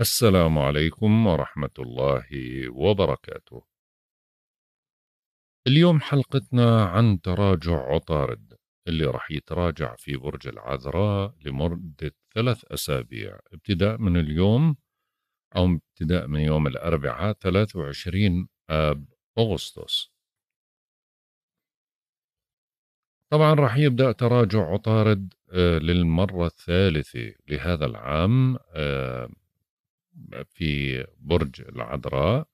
السلام عليكم ورحمة الله وبركاته. اليوم حلقتنا عن تراجع عطارد اللي راح يتراجع في برج العذراء لمدة ثلاث أسابيع ابتداء من اليوم أو ابتداء من يوم الأربعاء 23 آب أغسطس. طبعا راح يبدا تراجع عطارد آه، للمره الثالثه لهذا العام آه، في برج العذراء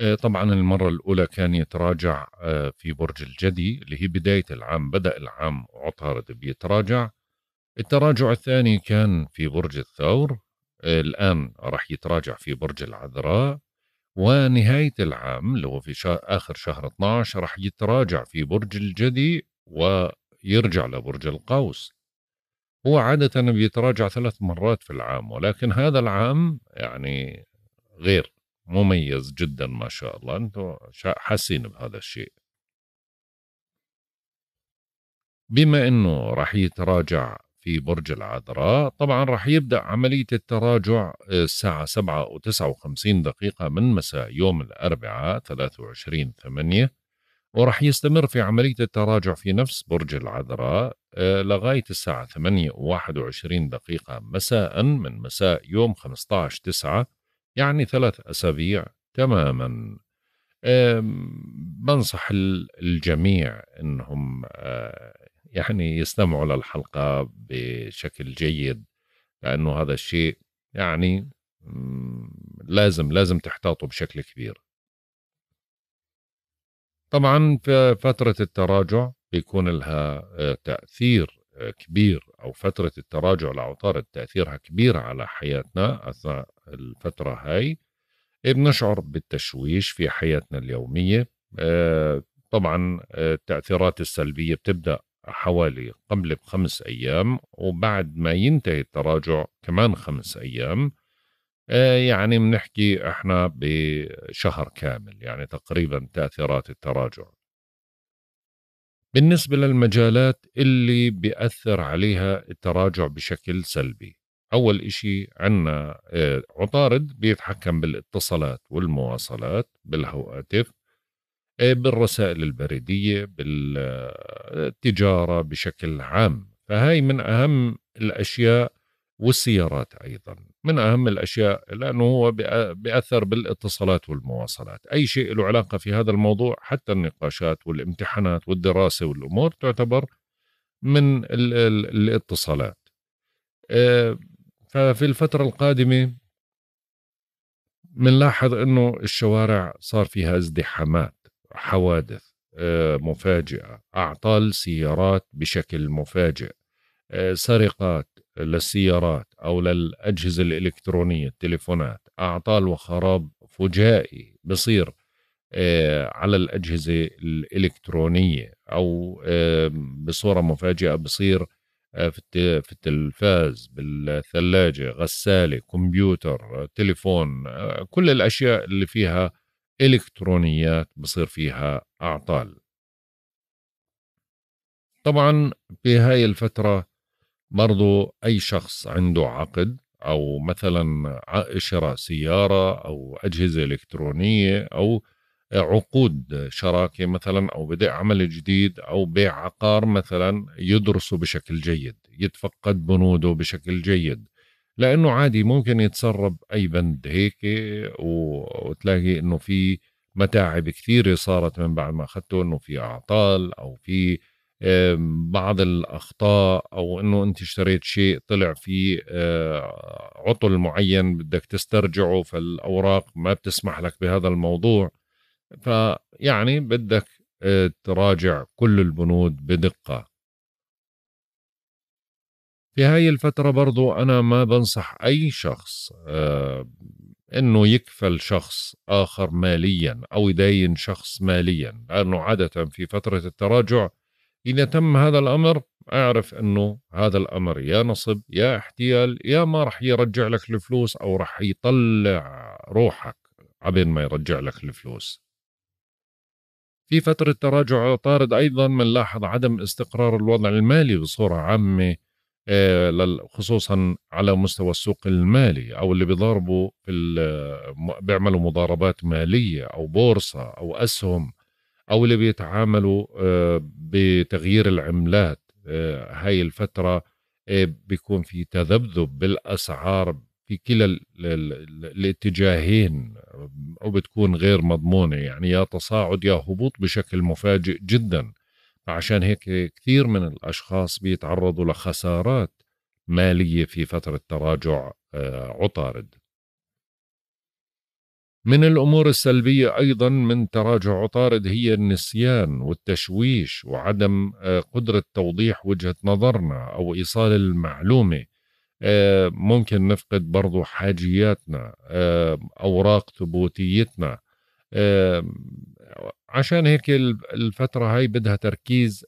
آه، طبعا المرة الأولى كان يتراجع آه، في برج الجدي اللي هي بداية العام بدأ العام عطارد بيتراجع التراجع الثاني كان في برج الثور آه، الآن راح يتراجع في برج العذراء ونهاية العام اللي هو في شهر آخر شهر 12 راح يتراجع في برج الجدي ويرجع لبرج القوس هو عادة بيتراجع ثلاث مرات في العام ولكن هذا العام يعني غير مميز جدا ما شاء الله انتم حاسين بهذا الشيء بما انه راح يتراجع في برج العذراء طبعا راح يبدا عمليه التراجع آه، الساعه 7 و59 دقيقه من مساء يوم الاربعاء 23 8 وراح يستمر في عملية التراجع في نفس برج العذراء آه، لغاية الساعة 8 و21 دقيقة مساء من مساء يوم 15 9 يعني ثلاث أسابيع تماما بنصح الجميع أنهم آه، يعني يستمعوا للحلقة بشكل جيد لأنه هذا الشيء يعني لازم لازم تحتاطوا بشكل كبير طبعا في فترة التراجع بيكون لها آه، تأثير آه، كبير أو فترة التراجع لعطارد تأثيرها كبير على حياتنا أثناء الفترة هاي بنشعر بالتشويش في حياتنا اليومية آه، طبعا التأثيرات السلبية بتبدأ حوالي قبل بخمس أيام وبعد ما ينتهي التراجع كمان خمس أيام آه، يعني بنحكي احنا بشهر كامل يعني تقريبا تاثيرات التراجع بالنسبة للمجالات اللي بيأثر عليها التراجع بشكل سلبي أول إشي عندنا آه، عطارد بيتحكم بالاتصالات والمواصلات بالهواتف آه، بالرسائل البريدية بالتجارة بشكل عام فهي من أهم الأشياء والسيارات أيضا من أهم الأشياء لأنه هو بأثر بالاتصالات والمواصلات أي شيء له علاقة في هذا الموضوع حتى النقاشات والامتحانات والدراسة والأمور تعتبر من الـ الـ الاتصالات آه، ففي الفترة القادمة بنلاحظ أنه الشوارع صار فيها ازدحامات حوادث آه، مفاجئة أعطال سيارات بشكل مفاجئ آه، سرقات للسيارات أو للأجهزة الإلكترونية التليفونات أعطال وخراب فجائي بصير آه، على الأجهزة الإلكترونية أو آه، بصورة مفاجئة بصير آه، في التلفاز بالثلاجة غسالة كمبيوتر تليفون كل الأشياء اللي فيها إلكترونيات بصير فيها أعطال طبعا في هاي الفترة برضو أي شخص عنده عقد أو مثلا شراء سيارة أو أجهزة إلكترونية أو عقود شراكة مثلا أو بدء عمل جديد أو بيع عقار مثلا يدرسه بشكل جيد يتفقد بنوده بشكل جيد لأنه عادي ممكن يتسرب أي بند هيك وتلاقي أنه في متاعب كثيرة صارت من بعد ما أخذته أنه في أعطال أو في آه، بعض الاخطاء او انه انت اشتريت شيء طلع فيه آه، عطل معين بدك تسترجعه فالاوراق ما بتسمح لك بهذا الموضوع فيعني بدك آه، تراجع كل البنود بدقه في هاي الفترة برضو أنا ما بنصح أي شخص أنه يكفل شخص آخر ماليا أو يداين شخص ماليا لأنه عادة في فترة التراجع إذا تم هذا الأمر اعرف أنه هذا الأمر يا نصب يا احتيال يا ما رح يرجع لك الفلوس أو رح يطلع روحك عبين ما يرجع لك الفلوس في فترة تراجع طارد أيضا بنلاحظ عدم استقرار الوضع المالي بصورة عامة آه، خصوصا على مستوى السوق المالي او اللي بيضاربوا في بيعملوا مضاربات ماليه او بورصه او اسهم او اللي بيتعاملوا آه، بتغيير العملات آه، هاي الفتره آه، بيكون في تذبذب بالاسعار في كلا الاتجاهين وبتكون غير مضمونه يعني يا تصاعد يا هبوط بشكل مفاجئ جدا عشان هيك كثير من الاشخاص بيتعرضوا لخسارات ماليه في فتره تراجع عطارد من الامور السلبيه ايضا من تراجع عطارد هي النسيان والتشويش وعدم آه، قدره توضيح وجهه نظرنا او ايصال المعلومه آه، ممكن نفقد برضو حاجياتنا آه، اوراق ثبوتيتنا عشان هيك الفترة هاي بدها تركيز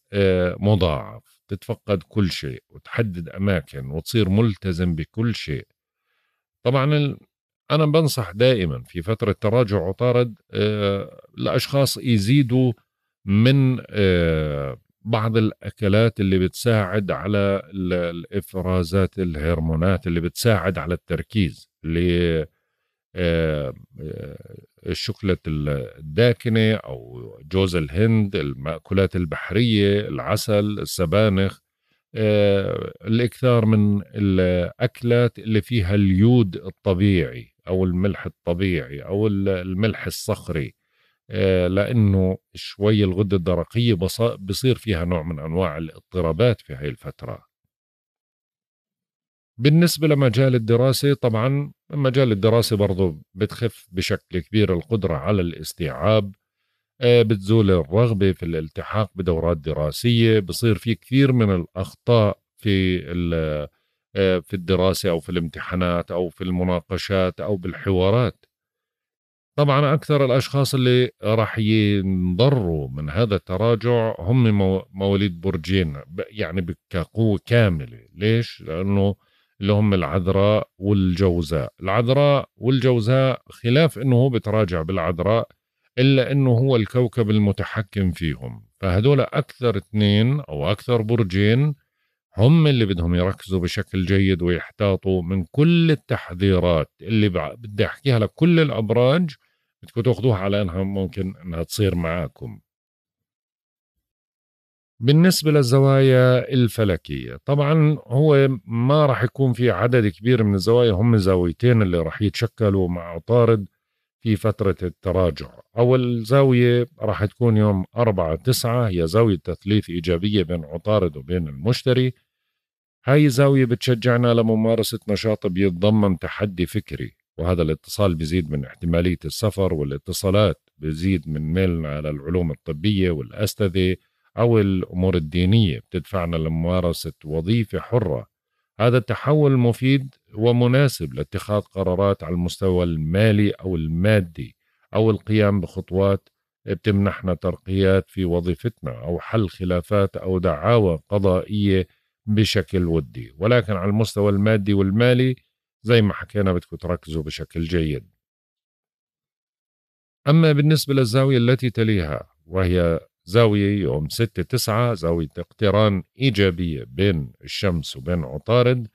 مضاعف تتفقد كل شيء وتحدد أماكن وتصير ملتزم بكل شيء طبعا أنا بنصح دائما في فترة تراجع عطارد الأشخاص آه، يزيدوا من آه، بعض الأكلات اللي بتساعد على الإفرازات الهرمونات اللي بتساعد على التركيز اللي الشوكولاتة آه، الداكنة أو جوز الهند المأكولات البحرية العسل السبانخ الاكثار من الاكلات اللي فيها اليود الطبيعي او الملح الطبيعي او الملح الصخري آه، لانه شوي الغده الدرقيه بصير فيها نوع من انواع الاضطرابات في هاي الفتره بالنسبه لمجال الدراسه طبعا مجال الدراسه برضه بتخف بشكل كبير القدره على الاستيعاب آه، بتزول الرغبه في الالتحاق بدورات دراسيه بصير في كثير من الاخطاء في آه، في الدراسة أو في الامتحانات أو في المناقشات أو بالحوارات طبعا أكثر الأشخاص اللي راح ينضروا من هذا التراجع هم مواليد برجين يعني كقوة كاملة ليش؟ لأنه اللي هم العذراء والجوزاء العذراء والجوزاء خلاف أنه هو بتراجع بالعذراء إلا أنه هو الكوكب المتحكم فيهم فهدول أكثر اثنين أو أكثر برجين هم اللي بدهم يركزوا بشكل جيد ويحتاطوا من كل التحذيرات اللي بدي احكيها لكل الابراج بدكم تاخذوها على انها ممكن انها تصير معاكم بالنسبة للزوايا الفلكية طبعا هو ما راح يكون في عدد كبير من الزوايا هم زاويتين اللي راح يتشكلوا مع عطارد في فترة التراجع أول زاوية راح تكون يوم 4 9 هي زاوية تثليث إيجابية بين عطارد وبين المشتري هاي زاوية بتشجعنا لممارسة نشاط بيتضمن تحدي فكري وهذا الاتصال بيزيد من احتمالية السفر والاتصالات بيزيد من ميلنا على العلوم الطبية والأساتذة أو الأمور الدينية بتدفعنا لممارسة وظيفة حرة هذا التحول مفيد ومناسب لاتخاذ قرارات على المستوى المالي أو المادي أو القيام بخطوات بتمنحنا ترقيات في وظيفتنا أو حل خلافات أو دعاوى قضائية بشكل ودي ولكن على المستوى المادي والمالي زي ما حكينا بدكم تركزوا بشكل جيد أما بالنسبة للزاوية التي تليها وهي زاوية يوم 6 9 زاوية اقتران إيجابية بين الشمس وبين عطارد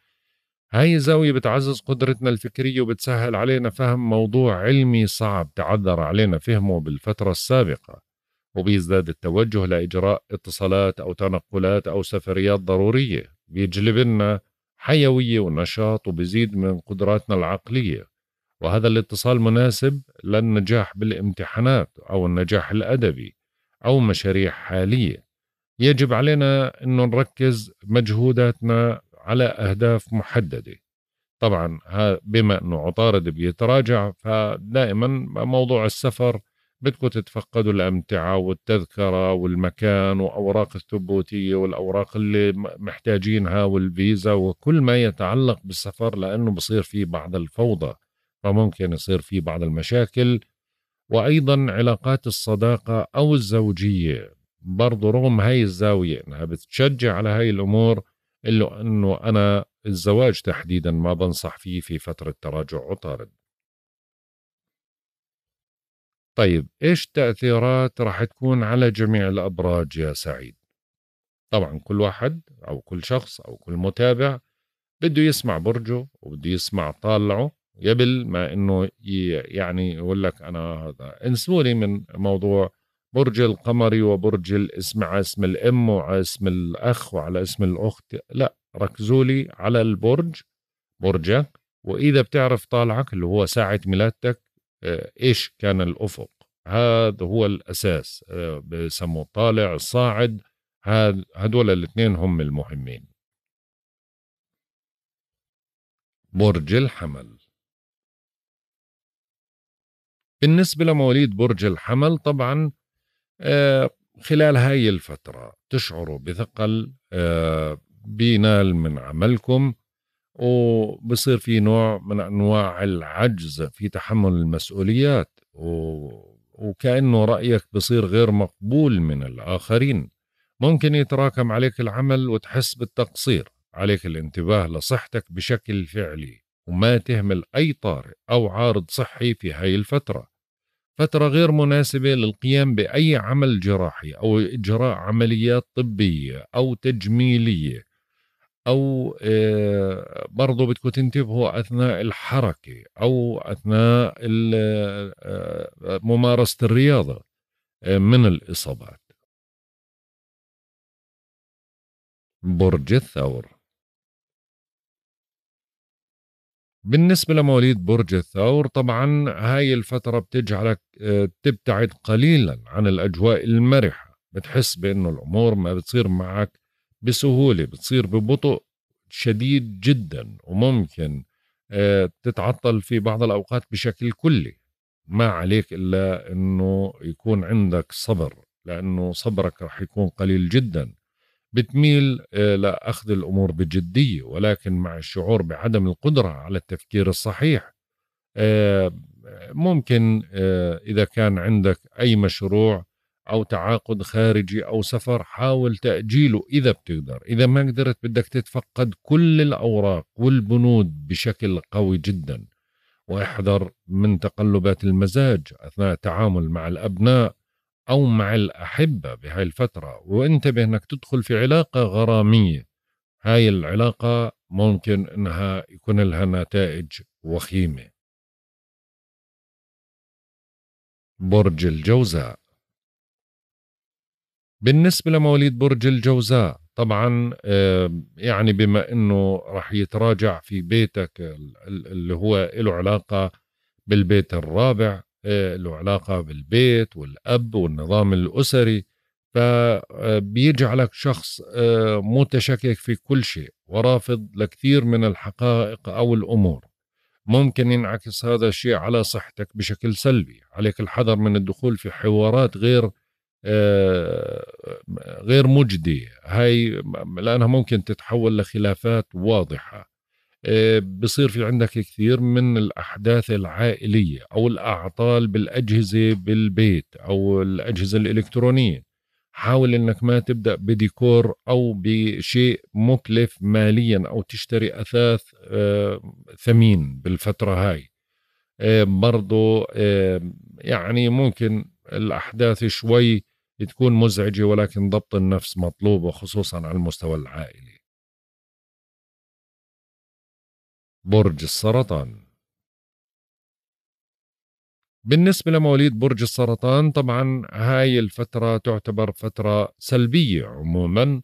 هاي الزاوية بتعزز قدرتنا الفكرية وبتسهل علينا فهم موضوع علمي صعب تعذر علينا فهمه بالفترة السابقة وبيزداد التوجه لإجراء اتصالات أو تنقلات أو سفريات ضرورية بيجلب لنا حيوية ونشاط وبزيد من قدراتنا العقلية وهذا الاتصال مناسب للنجاح بالامتحانات أو النجاح الأدبي أو مشاريع حالية يجب علينا أن نركز مجهوداتنا على أهداف محددة طبعا بما أنه عطارد بيتراجع فدائما موضوع السفر بدكم تتفقدوا الامتعه والتذكره والمكان واوراق الثبوتيه والاوراق اللي محتاجينها والفيزا وكل ما يتعلق بالسفر لانه بصير في بعض الفوضى فممكن يصير في بعض المشاكل وايضا علاقات الصداقه او الزوجيه برضو رغم هاي الزاويه انها بتشجع على هاي الامور الا انه انا الزواج تحديدا ما بنصح فيه في فتره تراجع عطارد طيب ايش تاثيرات راح تكون على جميع الابراج يا سعيد طبعا كل واحد او كل شخص او كل متابع بده يسمع برجه وبده يسمع طالعه قبل ما انه يعني يقول لك انا هذا انسوني من موضوع برج القمري وبرج الاسم على اسم الام وعلى اسم الاخ وعلى اسم الاخت لا ركزوا لي على البرج برجك واذا بتعرف طالعك اللي هو ساعه ميلادتك آه، ايش كان الافق هذا هو الاساس آه، بسموه طالع الصاعد هدول الاثنين هم المهمين برج الحمل بالنسبة لمواليد برج الحمل طبعا آه، خلال هاي الفترة تشعروا بثقل بينال من عملكم وبصير في نوع من انواع العجز في تحمل المسؤوليات و... وكانه رايك بصير غير مقبول من الاخرين ممكن يتراكم عليك العمل وتحس بالتقصير عليك الانتباه لصحتك بشكل فعلي وما تهمل اي طارئ او عارض صحي في هاي الفتره فتره غير مناسبه للقيام باي عمل جراحي او اجراء عمليات طبيه او تجميليه او آه، برضو بدكم تنتبهوا اثناء الحركه او اثناء آه، آه، ممارسه الرياضه من الاصابات برج الثور بالنسبة لمواليد برج الثور طبعا هاي الفترة بتجعلك تبتعد قليلا عن الأجواء المرحة بتحس بأنه الأمور ما بتصير معك بسهوله بتصير ببطء شديد جدا وممكن آه، تتعطل في بعض الاوقات بشكل كلي ما عليك الا انه يكون عندك صبر لانه صبرك رح يكون قليل جدا بتميل آه، لاخذ الامور بجديه ولكن مع الشعور بعدم القدره على التفكير الصحيح آه، ممكن اذا كان عندك اي مشروع او تعاقد خارجي او سفر حاول تاجيله اذا بتقدر اذا ما قدرت بدك تتفقد كل الاوراق والبنود بشكل قوي جدا واحذر من تقلبات المزاج اثناء التعامل مع الابناء او مع الاحبه بهاي الفتره وانتبه انك تدخل في علاقه غراميه هاي العلاقه ممكن انها يكون لها نتائج وخيمه برج الجوزاء بالنسبة لمواليد برج الجوزاء طبعا يعني بما انه رح يتراجع في بيتك اللي هو له علاقة بالبيت الرابع آه، له علاقة بالبيت والأب والنظام الأسري فبيجعلك آه، شخص آه، متشكك في كل شيء ورافض لكثير من الحقائق أو الأمور ممكن ينعكس هذا الشيء على صحتك بشكل سلبي عليك الحذر من الدخول في حوارات غير آه، غير مجدي هاي لانها ممكن تتحول لخلافات واضحه آه، بصير في عندك كثير من الاحداث العائليه او الاعطال بالاجهزه بالبيت او الاجهزه الالكترونيه حاول انك ما تبدا بديكور او بشيء مكلف ماليا او تشتري اثاث آه، ثمين بالفتره هاي برضو يعني ممكن الاحداث شوي تكون مزعجة ولكن ضبط النفس مطلوب وخصوصا على المستوى العائلي برج السرطان بالنسبة لمواليد برج السرطان طبعا هاي الفترة تعتبر فترة سلبية عموما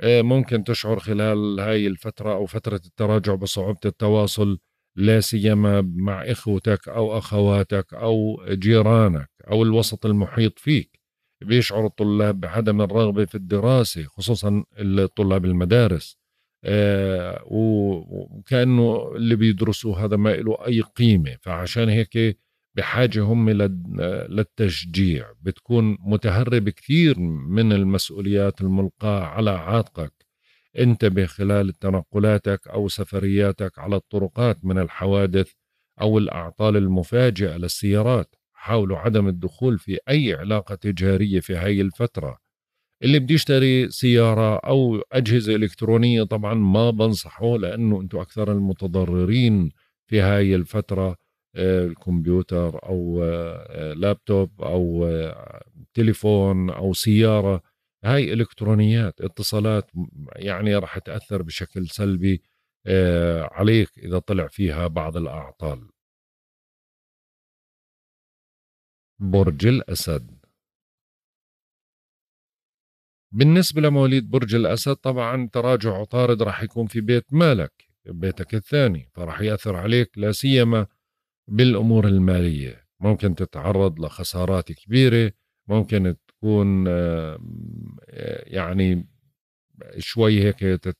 آه، ممكن تشعر خلال هاي الفترة أو فترة التراجع بصعوبة التواصل لا سيما مع إخوتك أو أخواتك أو جيرانك أو الوسط المحيط فيك بيشعر الطلاب بعدم الرغبة في الدراسة خصوصا الطلاب المدارس آه، وكأنه اللي بيدرسوا هذا ما له أي قيمة فعشان هيك بحاجة هم للتشجيع بتكون متهرب كثير من المسؤوليات الملقاة على عاتقك انتبه خلال تنقلاتك أو سفرياتك على الطرقات من الحوادث أو الأعطال المفاجئة للسيارات حاولوا عدم الدخول في أي علاقة تجارية في هاي الفترة اللي بده يشتري سيارة أو أجهزة إلكترونية طبعا ما بنصحه لأنه أنتم أكثر المتضررين في هاي الفترة آه، الكمبيوتر أو آه، آه، لابتوب أو تليفون أو سيارة هاي إلكترونيات اتصالات يعني راح تأثر بشكل سلبي عليك إذا طلع فيها بعض الأعطال برج الأسد بالنسبة لمواليد برج الأسد طبعا تراجع عطارد راح يكون في بيت مالك بيتك الثاني فراح يأثر عليك لا سيما بالأمور المالية ممكن تتعرض لخسارات كبيرة ممكن تكون يعني شوي هيك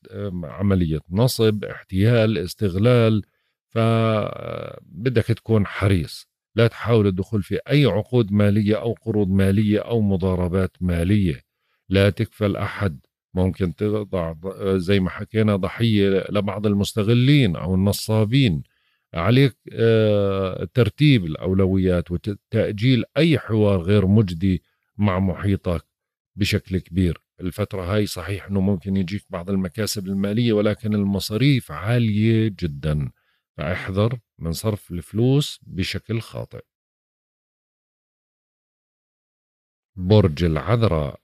عملية نصب احتيال استغلال فبدك آه، تكون حريص لا تحاول الدخول في أي عقود مالية أو قروض مالية أو مضاربات مالية لا تكفل أحد ممكن تضع زي ما حكينا ضحية لبعض المستغلين أو النصابين عليك آه، ترتيب الأولويات وتأجيل أي حوار غير مجدي مع محيطك بشكل كبير الفترة هاي صحيح أنه ممكن يجيك بعض المكاسب المالية ولكن المصاريف عالية جداً فاحذر من صرف الفلوس بشكل خاطئ برج العذراء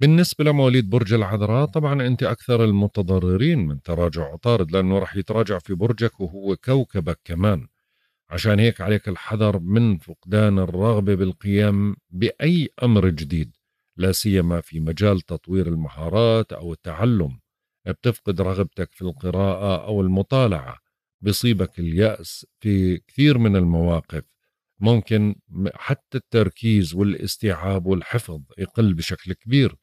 بالنسبة لمواليد برج العذراء طبعا أنت أكثر المتضررين من تراجع عطارد لأنه رح يتراجع في برجك وهو كوكبك كمان عشان هيك عليك الحذر من فقدان الرغبة بالقيام بأي أمر جديد لا سيما في مجال تطوير المهارات أو التعلم بتفقد رغبتك في القراءة أو المطالعة بيصيبك اليأس في كثير من المواقف ممكن حتى التركيز والاستيعاب والحفظ يقل بشكل كبير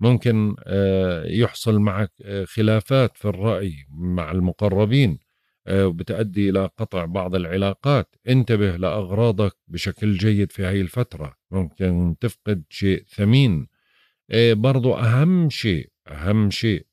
ممكن آه، يحصل معك آه، خلافات في الرأي مع المقربين آه، بتؤدي إلى قطع بعض العلاقات انتبه لأغراضك بشكل جيد في هاي الفترة ممكن تفقد شيء ثمين برضو أهم شيء أهم شيء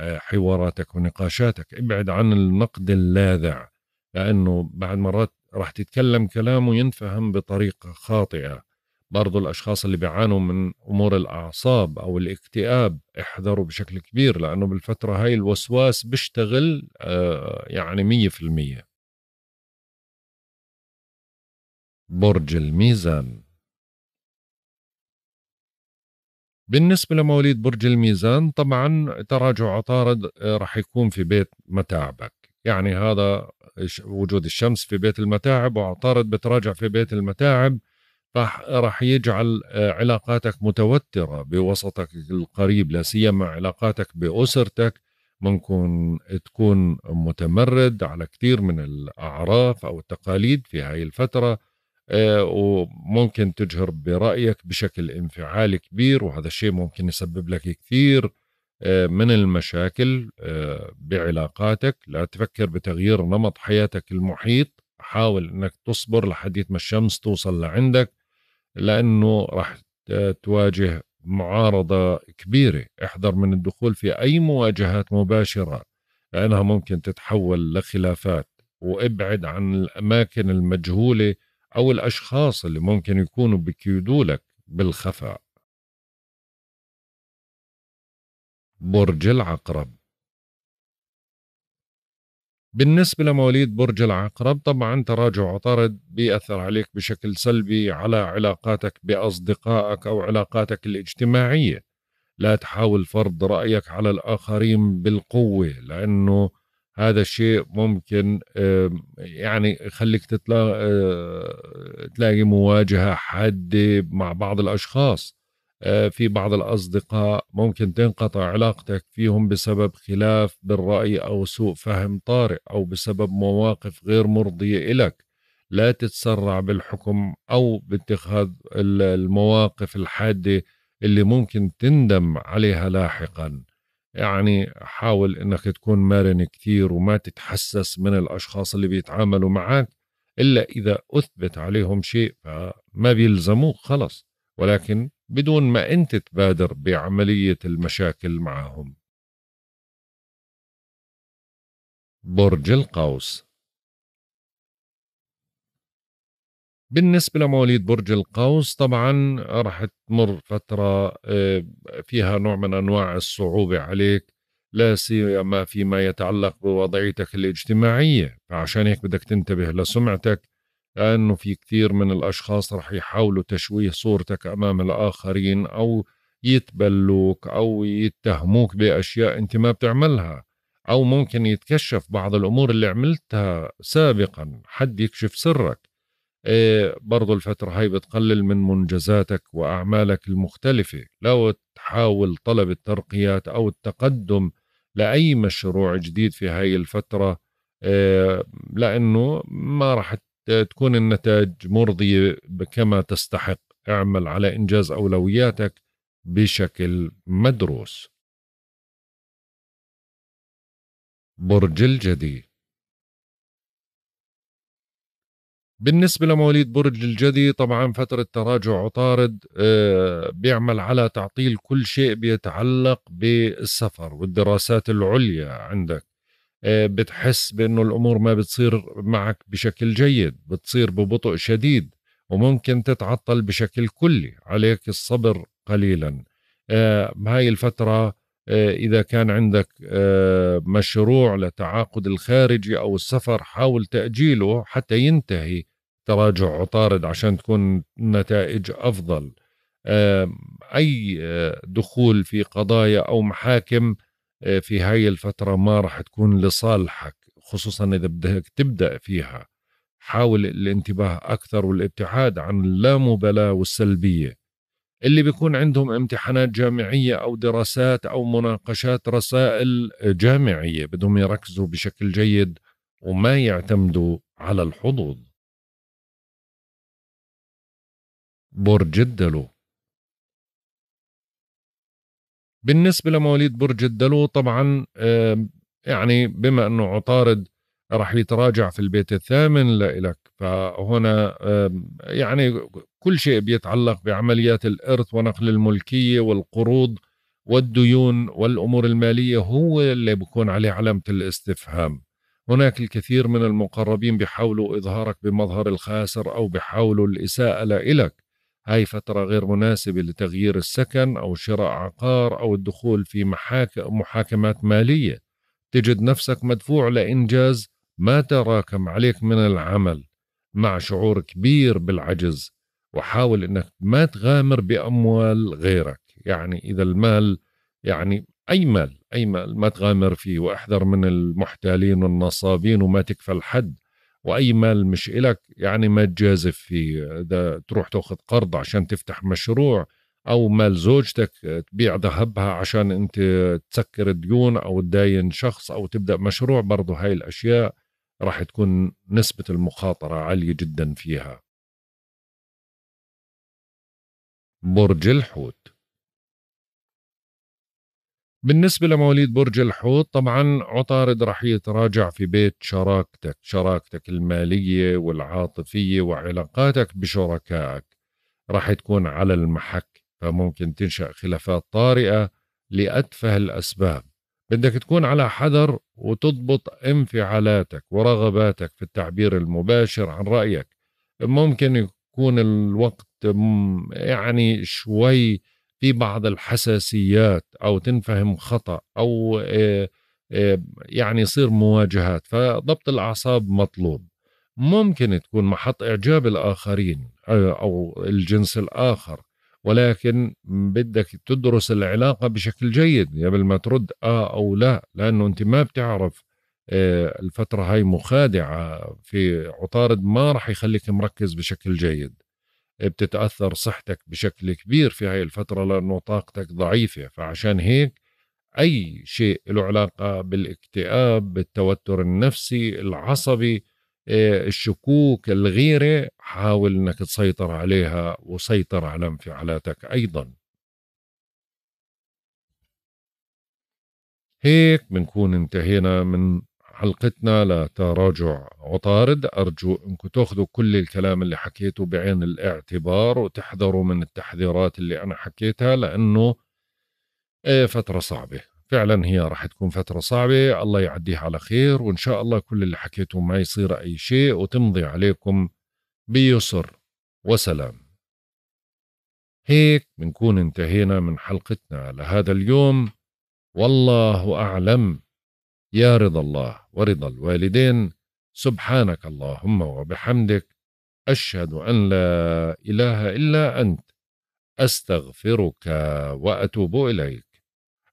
حواراتك ونقاشاتك ابعد عن النقد اللاذع لأنه بعد مرات راح تتكلم كلام وينفهم بطريقة خاطئة برضو الأشخاص اللي بيعانوا من أمور الأعصاب أو الاكتئاب احذروا بشكل كبير لأنه بالفترة هاي الوسواس بيشتغل آه، يعني مية في المية برج الميزان بالنسبة لمواليد برج الميزان طبعا تراجع عطارد آه، رح يكون في بيت متاعبك يعني هذا وجود الشمس في بيت المتاعب وعطارد بتراجع في بيت المتاعب راح راح يجعل آه، علاقاتك متوتره بوسطك القريب لا سيما علاقاتك باسرتك ممكن تكون متمرد على كثير من الاعراف او التقاليد في هاي الفتره آه، وممكن تجهر برأيك بشكل انفعالي كبير وهذا الشيء ممكن يسبب لك كثير آه، من المشاكل آه، بعلاقاتك لا تفكر بتغيير نمط حياتك المحيط حاول انك تصبر لحديت ما الشمس توصل لعندك لانه راح تواجه معارضة كبيرة احذر من الدخول في أي مواجهات مباشرة لأنها ممكن تتحول لخلافات وابعد عن الأماكن المجهولة أو الأشخاص اللي ممكن يكونوا بكيدوا لك بالخفاء برج العقرب بالنسبة لمواليد برج العقرب طبعا تراجع عطارد بيأثر عليك بشكل سلبي على علاقاتك بأصدقائك أو علاقاتك الاجتماعية لا تحاول فرض رأيك على الآخرين بالقوة لأنه هذا الشيء ممكن يعني يخليك تتلاقي آه، تلاقي مواجهه حاده مع بعض الاشخاص آه، في بعض الاصدقاء ممكن تنقطع علاقتك فيهم بسبب خلاف بالراي او سوء فهم طارئ او بسبب مواقف غير مرضيه إلك لا تتسرع بالحكم او باتخاذ المواقف الحاده اللي ممكن تندم عليها لاحقا يعني حاول انك تكون مرن كثير وما تتحسس من الاشخاص اللي بيتعاملوا معك الا اذا اثبت عليهم شيء فما بيلزموك خلص ولكن بدون ما انت تبادر بعمليه المشاكل معهم برج القوس بالنسبة لمواليد برج القوس طبعا راح تمر فترة آه، فيها نوع من أنواع الصعوبة عليك لا سيما فيما يتعلق بوضعيتك الاجتماعية فعشان هيك بدك تنتبه لسمعتك لأنه في كثير من الأشخاص راح يحاولوا تشويه صورتك أمام الآخرين أو يتبلوك أو يتهموك بأشياء أنت ما بتعملها أو ممكن يتكشف بعض الأمور اللي عملتها سابقا حد يكشف سرك إيه، برضو الفترة هاي بتقلل من منجزاتك وأعمالك المختلفة لو تحاول طلب الترقيات أو التقدم لأي مشروع جديد في هاي الفترة إيه، لأنه ما راح تكون النتائج مرضية كما تستحق اعمل على إنجاز أولوياتك بشكل مدروس برج الجدي بالنسبة لمواليد برج الجدي طبعا فترة تراجع عطارد آه، بيعمل على تعطيل كل شيء بيتعلق بالسفر والدراسات العليا عندك آه، بتحس بأنه الأمور ما بتصير معك بشكل جيد بتصير ببطء شديد وممكن تتعطل بشكل كلي عليك الصبر قليلا آه، هاي الفترة آه، إذا كان عندك آه، مشروع لتعاقد الخارجي أو السفر حاول تأجيله حتى ينتهي تراجع عطارد عشان تكون نتائج أفضل أي آه، دخول في قضايا أو محاكم في هاي الفترة ما راح تكون لصالحك خصوصا إذا بدك تبدأ فيها حاول الانتباه أكثر والابتعاد عن اللامبالاة والسلبية اللي بيكون عندهم امتحانات جامعية أو دراسات أو مناقشات رسائل جامعية بدهم يركزوا بشكل جيد وما يعتمدوا على الحظوظ برج الدلو بالنسبة لمواليد برج الدلو طبعا يعني بما أنه عطارد راح يتراجع في البيت الثامن لإلك فهنا يعني كل شيء بيتعلق بعمليات الإرث ونقل الملكية والقروض والديون والأمور المالية هو اللي بكون عليه علامة الاستفهام هناك الكثير من المقربين بحاولوا إظهارك بمظهر الخاسر أو بحاولوا الإساءة لإلك هاي فترة غير مناسبة لتغيير السكن أو شراء عقار أو الدخول في محاك... محاكمات مالية تجد نفسك مدفوع لإنجاز ما تراكم عليك من العمل مع شعور كبير بالعجز وحاول انك ما تغامر باموال غيرك يعني اذا المال يعني اي مال اي مال ما تغامر فيه واحذر من المحتالين والنصابين وما تكفل حد واي مال مش الك يعني ما تجازف فيه اذا تروح تاخذ قرض عشان تفتح مشروع او مال زوجتك تبيع ذهبها عشان انت تسكر ديون او تداين شخص او تبدا مشروع برضه هاي الاشياء راح تكون نسبة المخاطرة عالية جدا فيها برج الحوت بالنسبة لمواليد برج الحوت طبعا عطارد رح يتراجع في بيت شراكتك شراكتك المالية والعاطفية وعلاقاتك بشركائك رح تكون على المحك فممكن تنشأ خلافات طارئة لأتفه الأسباب بدك تكون على حذر وتضبط انفعالاتك ورغباتك في التعبير المباشر عن رأيك ممكن يكون الوقت يعني شوي في بعض الحساسيات أو تنفهم خطأ أو يعني يصير مواجهات فضبط الأعصاب مطلوب ممكن تكون محط إعجاب الآخرين أو الجنس الآخر ولكن بدك تدرس العلاقه بشكل جيد قبل ما ترد اه او لا لانه انت ما بتعرف آه، الفتره هاي مخادعه في عطارد ما راح يخليك مركز بشكل جيد بتتاثر صحتك بشكل كبير في هاي الفتره لانه طاقتك ضعيفه فعشان هيك اي شيء له علاقه بالاكتئاب بالتوتر النفسي العصبي آه، الشكوك الغيرة حاول أنك تسيطر عليها وسيطر على انفعالاتك أيضا هيك بنكون انتهينا من حلقتنا لتراجع عطارد أرجو أنكم تاخذوا كل الكلام اللي حكيته بعين الاعتبار وتحذروا من التحذيرات اللي أنا حكيتها لأنه آه، فترة صعبة فعلا هي راح تكون فترة صعبة الله يعديها على خير وإن شاء الله كل اللي حكيته ما يصير أي شيء وتمضي عليكم بيسر وسلام هيك بنكون انتهينا من حلقتنا لهذا اليوم والله أعلم يا رضا الله ورضا الوالدين سبحانك اللهم وبحمدك أشهد أن لا إله إلا أنت أستغفرك وأتوب إليك